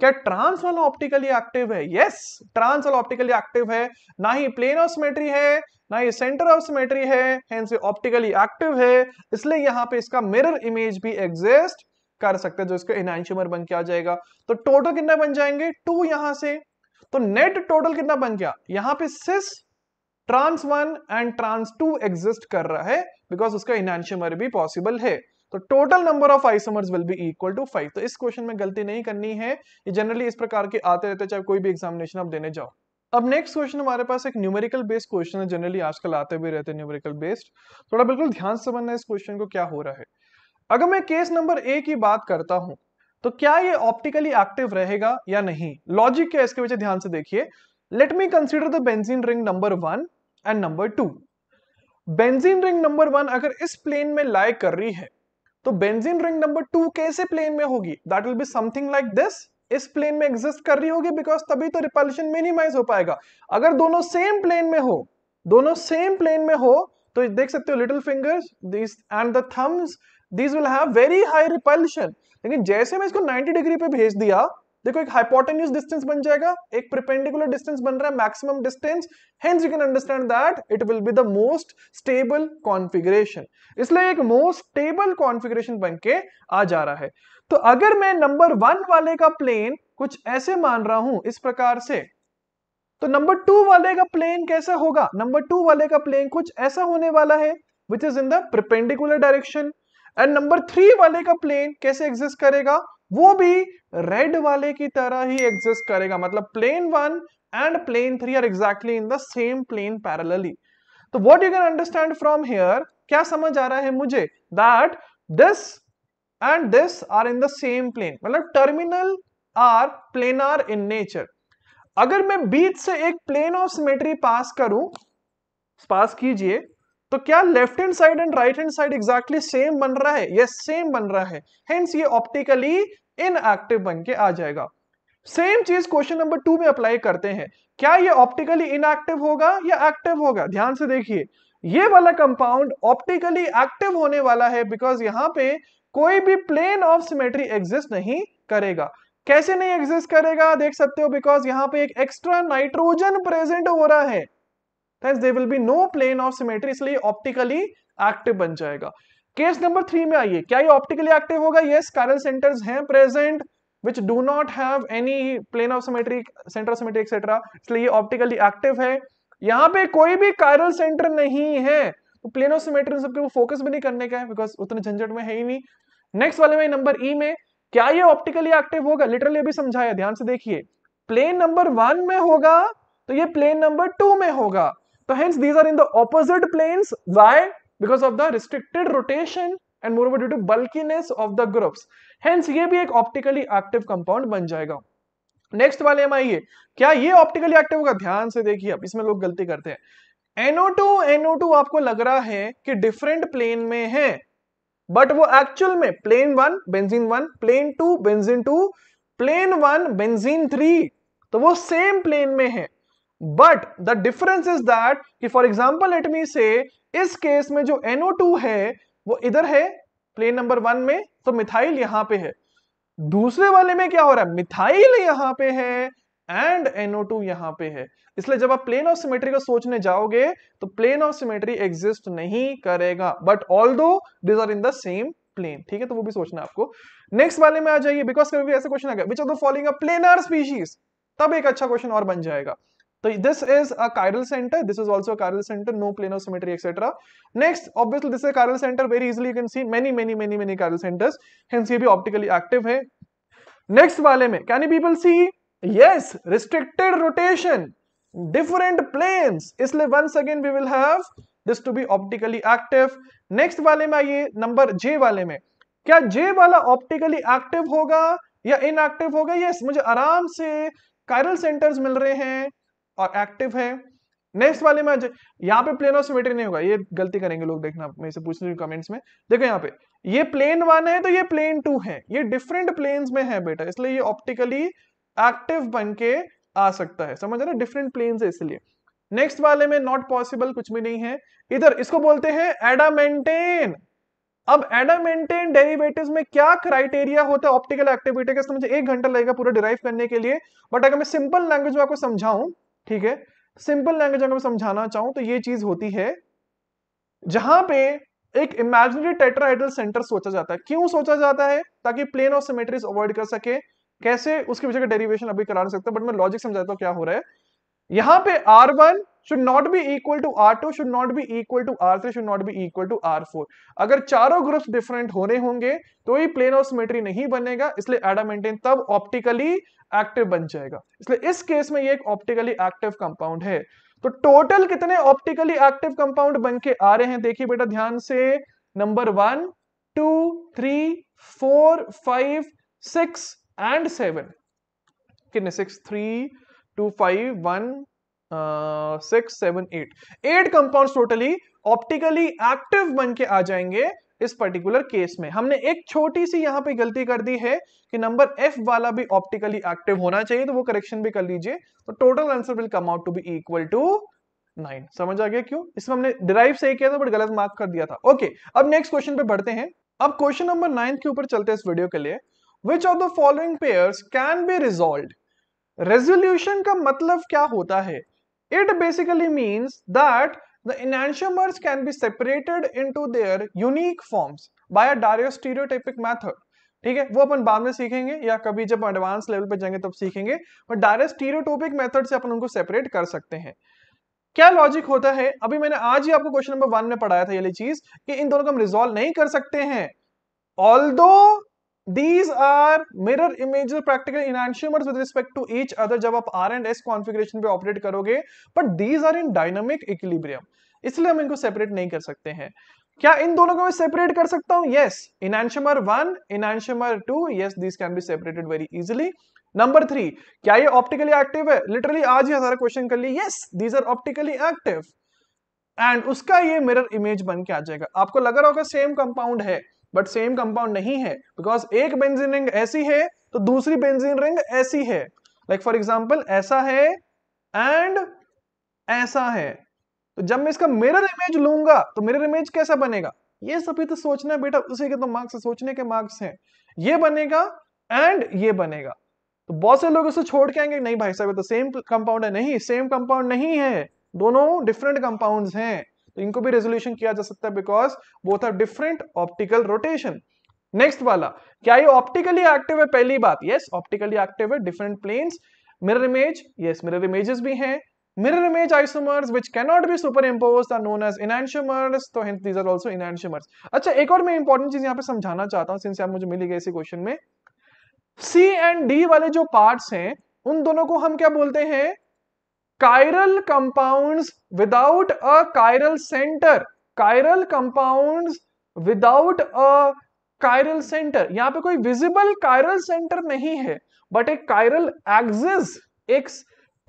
क्या ट्रांस वाला ऑप्टिकली एक्टिव है यस ट्रांस वाला ऑप्टिकली एक्टिव है ना ही प्लेन ऑफ सिमेट्री है ना ही सेंटर ऑफ सिमेट्री है हेंस ऑप्टिकली एक्टिव है इसलिए यहां पे इसका मिरर इमेज भी एग्जिस्ट कर सकते हैं जो इसका इनाइशमर बन के आ जाएगा तो टोटल कितना बन जाएंगे टू यहां से तो नेट टोटल कितना बन गया यहाँ पे cis trans one and trans two exist कर रहा है बिकॉज उसका इनशियमर भी पॉसिबल है तो total number of isomers will be equal to five तो इस क्वेश्चन में गलती नहीं करनी है ये जनरली इस प्रकार के आते रहते चाहे कोई भी एग्जामिनेशन आप देने जाओ अब नेक्स्ट क्वेश्चन हमारे पास एक न्यूमेरिकल बेस्ड क्वेश्चन है जनरली आजकल आते भी रहते हैं न्यूमेरिकल बेस्ड थोड़ा बिल्कुल ध्यान से बनना इस क्वेश्चन को क्या हो रहा है अगर मैं केस नंबर ए की बात करता हूं तो क्या ये ऑप्टिकली एक्टिव रहेगा या नहीं लॉजिक क्या इसके पीछे ध्यान से देखिए let me consider the benzene ring number one and number two benzene ring number one अगर इस प्लेन में लाइक कर रही है तो बेंजीन रिंग नंबर टू कैसे प्लेन में होगी that will be something like this इस प्लेन में एग्जिस्ट कर रही होगी बिकॉज तभी तो रिपल्शन मिनिमाइज हो पाएगा अगर दोनों सेम प्लेन में हो दोनों सेम प्लेन में हो तो देख सकते हो little fingers this and the thumbs this will have very high repulsion लेकिन जैसे मैं इसको 90 डिग्री पे भेज दिया देखो एक हाइपोटेन्यूज डिस्टेंस बन जाएगा एक प्रिपेंडिकुलर डिस्टेंस बन रहा है maximum distance hence you can understand that it will be the most stable configuration इसलिए एक मोस्ट स्टेबल कॉन्फ़िगरेशन बन के आ जा रहा है तो अगर मैं नंबर वन वाले का प्लेन कुछ ऐसे मान रहा हूं इस प्रकार से तो नंबर टू वाले का प्लेन कैसा होगा नंबर टू वाले का प्लेन कुछ ऐसा होने वाला है which is in the perpendicular direction and number three वाले का प्लेन कैसे एग्जिस्ट करेगा वो भी रेड वाले की तरह ही एग्जिस्ट करेगा मतलब plane one and plane three are exactly in the same plane parallelly तो what you can understand from here क्या समझ आ रहा है मुझे that this and this are in the same plane मतलब terminal are plane are in nature अगर मैं बीच से एक प्लेन ऑफ सिमेट्री पास करूं पास कीजिए तो क्या left hand side and right hand side exactly same बन रहा है यस yes, सेम बन रहा है हेंस ये ऑप्टिकली इनएक्टिव बन के आ जाएगा सेम चीज क्वेश्चन नंबर टू में अप्लाई करते हैं क्या ये ऑप्टिकली इनएक्टिव होगा या एक्टिव होगा ध्यान से देखिए ये वाला कंपाउंड ऑप्टिकली एक्टिव होने वाला है बिकॉज यहां पे कोई भी प्लेन ऑफ सिमेट्री एग्जिस्ट नहीं करेगा कैसे नहीं एग्जिस्ट करेगा देख सकते हो बिकॉज यहां पे एक एक्स्ट्रा नाइट्रोजन प्रेजेंट हो रहा है there will be no plane of symmetry इसलिए ऑप्टिकली एक्टिव बन जाएगा केस नंबर थ्री में आइए क्या ये ऑप्टिकली एक्टिव होगा ये कायरल सेंटर्स हैं present which do not have any plane of symmetry centre of etcetera इसलिए ये ऑप्टिकली एक्टिव है यहाँ पे कोई भी कायरल सेंटर नहीं है तो प्लेन ऑफ सिमेट्री सबके वो फोकस भी नहीं करने का है बिकॉज उतने झंझट में है ही नहीं नेक्स्ट वाले में नंबर ई e में क्या ये ऑप्टिकली एक्टिव होगा लिटरली अभी समझाया ध्यान से देखिए प्लेन नंबर वन में होगा तो ये प्लेन नंबर टू में होगा तो hence these are in the opposite planes why because of the restricted rotation and moreover due to bulkiness of the groups. Hence ये भी एक optically active compound बन जाएगा नेक्स्ट वाले में आइए क्या ये ऑप्टिकली एक्टिव होगा ध्यान से देखिए अब इसमें लोग गलती करते हैं NO2 NO2 आपको लग रहा है कि डिफरेंट प्लेन में है बट वो एक्चुअल में plane one benzene one plane two benzene two plane one benzene three तो वो सेम प्लेन में है but the difference is that कि for example let me say इस केस में जो NO2 है वो इधर है प्लेन नंबर वन में तो मिथाइल यहां पे है दूसरे वाले में क्या हो रहा है मिथाइल यहां पे है एंड NO2 यहां पे है इसलिए जब आप प्लेन ऑफ सिमेट्री को सोचने जाओगे तो प्लेन ऑफ सिमेट्री एग्जिस्ट नहीं करेगा but although these are in the same plane ठीक है तो वो भी सोचना आपको नेक्स्ट वाले में आ जाइए बिकॉज कभी ऐसा क्वेश्चन आ गया which are the following a planar species तब एक अच्छा क्वेश्चन और बन जाएगा तो this is a chiral centre this is also chiral centre no plane of symmetry etcetera next obviously this chiral centre very easily can see many many many many chiral centres hence ये भी optically active है next वाले में can you people see yes restricted rotation different plane इसलिए once again we will have this to be optically active next वाले में आइए number जे वाले में क्या जे वाला ऑप्टिकली एक्टिव होगा या इनएक्टिव होगा यस मुझे आराम से कायरल सेंटर्स मिल रहे हैं और एक्टिव है नेक्स्ट वाले में यहाँ पे प्लेन ऑफ सिमेट्री नहीं होगा ये गलती करेंगे लोग देखना मैं इसे पूछने कमेंट्स में देखो यहाँ पे ये प्लेन वन है तो ये प्लेन टू है ये डिफरेंट प्लेन में है बेटा इसलिए ये ऑप्टिकली एक्टिव बन के आ सकता है समझ रहे डिफरेंट प्लेन है इसलिए नेक्स्ट वाले में नॉट पॉसिबल कुछ भी नहीं है इधर इसको बोलते हैं एडामेंटेन अब एडामेंटेन डेरिवेटिव में क्या क्राइटेरिया होता है ऑप्टिकल एक्टिविटी का समझे एक घंटा लगेगा पूरा डिराइव करने के लिए बट अगर मैं सिंपल लैंग्वेज में आपको समझाऊं ठीक है सिंपल लैंग्वेज अगर मैं समझाना चाहूं तो ये चीज होती है जहां पे एक इमेजिनरी टेट्राइडल सेंटर सोचा जाता है क्यों सोचा जाता है ताकि प्लेन ऑफ सिमेट्रीज अवॉइड कर सके कैसे उसके वजह का डेरिवेशन अभी करा नहीं सकता बट मैं लॉजिक समझाता हूँ क्या हो रहा है यहां पे R one should not be equal to R two should not be equal to R three should not be equal to R four अगर चारों ग्रुप्स डिफरेंट होने होंगे तो ये प्लेन ऑफ सिमेट्री नहीं बनेगा इसलिए एडामेंटेन तब ऑप्टिकली एक्टिव बन जाएगा इसलिए इस केस में ये एक ऑप्टिकली एक्टिव कंपाउंड है तो टोटल कितने ऑप्टिकली एक्टिव कंपाउंड बन के आ रहे हैं देखिए बेटा ध्यान से number one two three four five six and seven कितने six three two five one six seven eight eight compound totally optically active बन के आ जाएंगे इस पर्टिकुलर केस में हमने एक छोटी सी यहां पे गलती कर दी है कि नंबर एफ वाला भी ऑप्टिकली एक्टिव होना चाहिए तो वो करेक्शन भी कर लीजिए तो total answer will come out to be equal to nine समझ आ गया क्यों इसमें हमने डिराइव सही किया था बट गलत मार्क कर दिया था ओके अब नेक्स्ट क्वेश्चन पे बढ़ते हैं अब क्वेश्चन नंबर नाइन के ऊपर चलते हैं इस वीडियो के लिए which of the following pair can be resolve resolution का मतलब क्या होता है it basically means that the enantiomers can be separated into their unique forms by a diariostereotypic method ठीक है वो अपन बाद में सीखेंगे या कभी जब एडवांस लेवल पे जाएंगे तब सीखेंगे बट डायरेस्टीरोटोपिक मेथड से अपन उनको सेपरेट कर सकते हैं क्या लॉजिक होता है अभी मैंने आज ही आपको क्वेश्चन नंबर वन में पढ़ाया था ये चीज कि इन दोनों को हम रिजोल्व नहीं कर सकते हैं all these are mirror images practical enantiomers with respect to each other जब आप R and S configuration पे ऑपरेट करोगे but these are in dynamic equilibrium इसलिए हम इनको सेपरेट नहीं कर सकते हैं क्या इन दोनों को मैं सेपरेट कर सकता हूं yes enantiomer one enantiomer two yes this can be separated very easily number three क्या ये ऑप्टिकली एक्टिव है लिटरली आज ही हमारा क्वेश्चन कर लिया yes these are optically active and उसका ये मिरर इमेज बन के आ जाएगा आपको लग रहा होगा सेम कंपाउंड है बट सेम कंपाउंड नहीं है बिकॉज एक बेंजीन रिंग ऐसी है तो दूसरी बेंजीन रिंग ऐसी है लाइक फॉर एग्जाम्पल ऐसा है एंड ऐसा है तो जब मैं इसका मिरर इमेज लूंगा तो मिरर इमेज कैसा बनेगा ये सभी तो सोचना बेटा उसी के तो मार्क्स सोचने के मार्क्स हैं ये बनेगा एंड ये बनेगा तो बहुत से लोग इसे छोड़ के आएंगे नहीं भाई साहब तो सेम कंपाउंड है नहीं सेम कंपाउंड नहीं है दोनों डिफरेंट कंपाउंड हैं तो इनको भी रेजोल्यूशन किया जा सकता है because both are different optical rotation next वाला क्या ये ऑप्टिकली एक्टिव है पहली बात यस ऑप्टिकली एक्टिव है different plane mirror image yes mirror images भी हैं mirror image isomers which cannot be superimposed are known as enantiomers तो hence these are also enantiomers अच्छा एक और मैं इंपॉर्टेंट चीज यहाँ पे समझाना चाहता हूँ सिंस आप मुझे मिली गई इसी क्वेश्चन में सी एंड डी वाले जो पार्ट्स हैं उन दोनों को हम क्या बोलते हैं chiral compounds without a chiral center chiral compounds without a chiral center यहाँ पे कोई visible chiral center नहीं है but एक chiral axis एक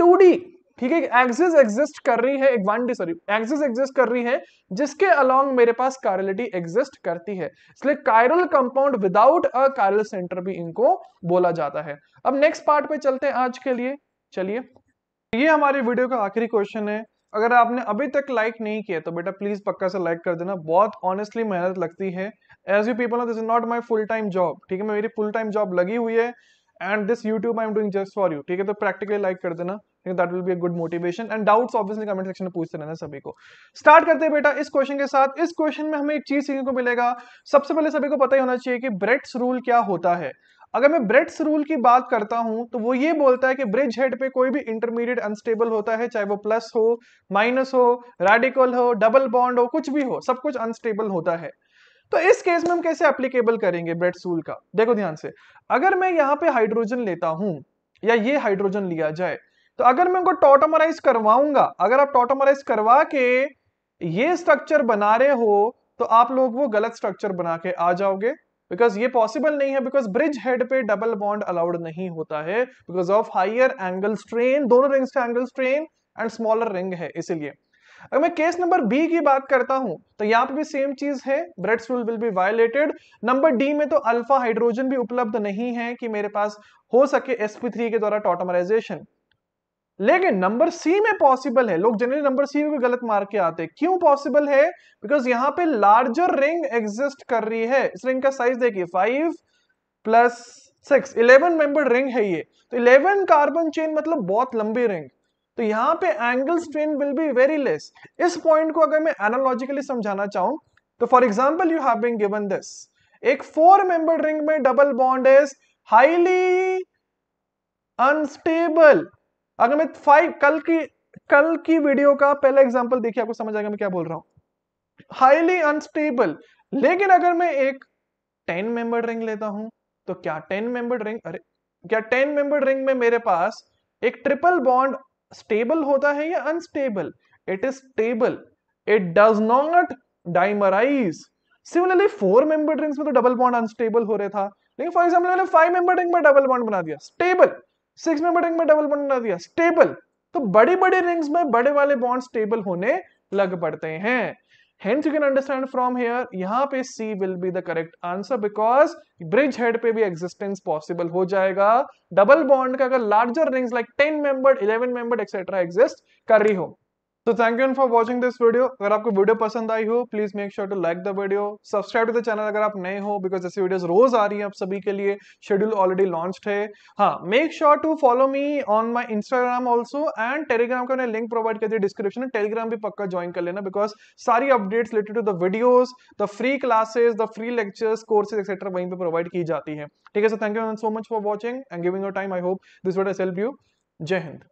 2D ठीक है एक्सिस एग्जिस्ट कर रही है एक one D sorry axis exist कर रही है जिसके अलोंग मेरे पास कायरलिटी एग्जिस्ट करती है इसलिए chiral compound without a chiral centre भी इनको बोला जाता है अब नेक्स्ट पार्ट पे चलते हैं आज के लिए चलिए ये हमारे वीडियो का आखिरी क्वेश्चन है अगर आपने अभी तक लाइक नहीं किया तो बेटा प्लीज पक्का से लाइक कर देना बहुत ऑनेस्टली मेहनत लगती है as you people this is not my full time job ठीक है मेरी फुल टाइम जॉब लगी हुई है and this YouTube I am doing just for you ठीक है तो प्रैक्टिकली लाइक कर देना that will be a good motivation and doubts obviously comment section में पूछते रहना सभी को स्टार्ट करते हैं बेटा इस क्वेश्चन के साथ इस क्वेश्चन में हमें एक चीज सीखने को मिलेगा सबसे पहले सभी को पता ही होना चाहिए कि ब्रेट्स रूल क्या होता है अगर मैं ब्रेड्स रूल की बात करता हूं तो वो ये बोलता है कि ब्रिज हेड पे कोई भी इंटरमीडिएट अनस्टेबल होता है चाहे वो प्लस हो माइनस हो रेडिकल हो डबल बॉन्ड हो कुछ भी हो सब कुछ अनस्टेबल होता है तो इस केस में हम कैसे अप्लीकेबल करेंगे ब्रेड रूल का देखो ध्यान से अगर मैं यहाँ पे हाइड्रोजन लेता हूं या ये हाइड्रोजन लिया जाए तो अगर मैं उनको टोटोमराइज करवाऊंगा अगर आप टोटोमराइज करवा के ये स्ट्रक्चर बना रहे हो तो आप लोग वो गलत स्ट्रक्चर बना के आ जाओगे बिकॉज ये पॉसिबल नहीं है बिकॉज ब्रिज हेड पे डबल बॉन्ड अलाउड नहीं होता है because of higher angle strain दोनों रिंग्स का angle strain and smaller ring है इसीलिए अगर मैं केस नंबर बी की बात करता हूं तो यहां पे भी सेम चीज है Bredt rule will be violated number D में तो अल्फा हाइड्रोजन भी उपलब्ध नहीं है कि मेरे पास हो सके sp3 के द्वारा टॉटमराइजेशन लेकिन नंबर सी में पॉसिबल है लोग जनरली नंबर सी को गलत मार के आते हैं क्यों पॉसिबल है बिकॉज यहां पे लार्जर रिंग एग्जिस्ट कर रही है इस रिंग का साइज देखिए five plus six eleven member ring है ये तो इलेवन कार्बन चेन मतलब बहुत लंबी रिंग तो यहां पे angle strain will be very less इस पॉइंट को अगर मैं एनोलॉजिकली समझाना चाहूं तो for example you have been given this एक फोर मेंबर रिंग में double bond is highly unstable अगर मैं फाइव कल की कल की वीडियो का पहला एग्जाम्पल देखिए आपको समझ आएगा मैं क्या बोल रहा हूं हाईली अनस्टेबल लेकिन अगर मैं एक टेन मेंबर रिंग लेता हूं तो क्या टेन मेंबर रिंग अरे क्या टेन मेंबर रिंग में मेरे पास एक ट्रिपल बॉन्ड स्टेबल होता है या unstable it is stable it does not dimerise similarly four member rings में तो डबल बॉन्ड अनस्टेबल हो रहा था लेकिन फॉर एग्जाम्पल मैंने फाइव मेंबर रिंग में डबल बॉन्ड बना दिया स्टेबल सिक्स मेंबर रिंग में डबल बॉन्ड बना दिया स्टेबल तो बड़े बड़े रिंग्स में बड़े वाले बॉन्ड स्टेबल होने लग पड़ते हैं Hence you can understand from here, पे C will be the correct answer because bridge head पे भी existence possible हो जाएगा डबल बॉन्ड का अगर larger rings like ten member eleven member etcetera exist कर रही हो So thank you for watching this video अगर आपको वीडियो पसंद आई हो please make sure to like the video subscribe to the channel अगर आप नए हो बिकॉज ऐसी वीडियोस रोज आ रही है आप सभी के लिए शेड्यूल ऑलरेडी लॉन्च है हाँ make sure to follow me on my Instagram also and Telegram का लिंक प्रोवाइड कर दिया डिस्क्रिप्शन में टेलीग्राम भी पक्का ज्वाइन कर लेना बिकॉज सारी updates related to the videos the free classes the free lectures courses etcetera वहीं पर प्रोवाइड की जाती है ठीक है sir thank you so much for watching and giving your time I hope this would help you जय हिंद